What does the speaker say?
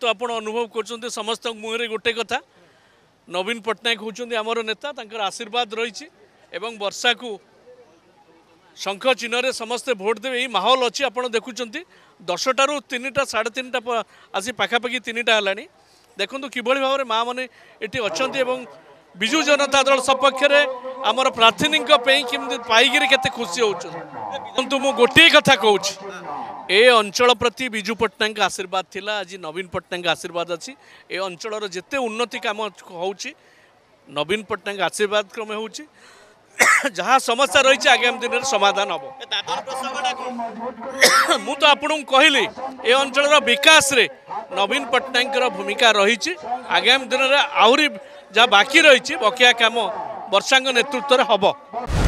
তো আপনার অনুভব করছেন সমস্ত মুহে গোটে কথা নবীন পট্টনাক হচ্ছেন আমার নেতা তাঁর আশীর্বাদ রয়েছে এবং বর্ষা কু শঙ্খ চিহ্নরে সমস্তে ভোট দেবে এই মাহল অছি আপনার দেখুছেন দশটার তিনটা সাড়ে তিনটা আসি পাখাপাখি তিনটা হল দেখুন কিভাবে ভাবে মা মানে এটি অনেক বিজু জনতা দল সপক্ষে আমার প্রার্থীঙ্ পাইকি কত খুশি হচ্ছে কিন্তু মু গোটি কথা কৌছি ଏ ଅଞ୍ଚଳ ପ୍ରତି ବିଜୁ ପଟ୍ଟନାୟକଙ୍କ ଆଶୀର୍ବାଦ ଥିଲା ଆଜି ନବୀନ ପଟ୍ଟନାୟକଙ୍କ ଆଶୀର୍ବାଦ ଅଛି ଏ ଅଞ୍ଚଳର ଯେତେ ଉନ୍ନତି କାମ ହେଉଛି ନବୀନ ପଟ୍ଟନାୟକ ଆଶୀର୍ବାଦ କ୍ରମେ ହେଉଛି ଯାହା ସମସ୍ୟା ରହିଛି ଆଗାମୀ ଦିନରେ ସମାଧାନ ହେବ ମୁଁ ତ ଆପଣଙ୍କୁ କହିଲି ଏ ଅଞ୍ଚଳର ବିକାଶରେ ନବୀନ ପଟ୍ଟନାୟକଙ୍କର ଭୂମିକା ରହିଛି ଆଗାମୀ ଦିନରେ ଆହୁରି ଯାହା ବାକି ରହିଛି ବକେୟା କାମ ବର୍ଷାଙ୍କ ନେତୃତ୍ୱରେ ହେବ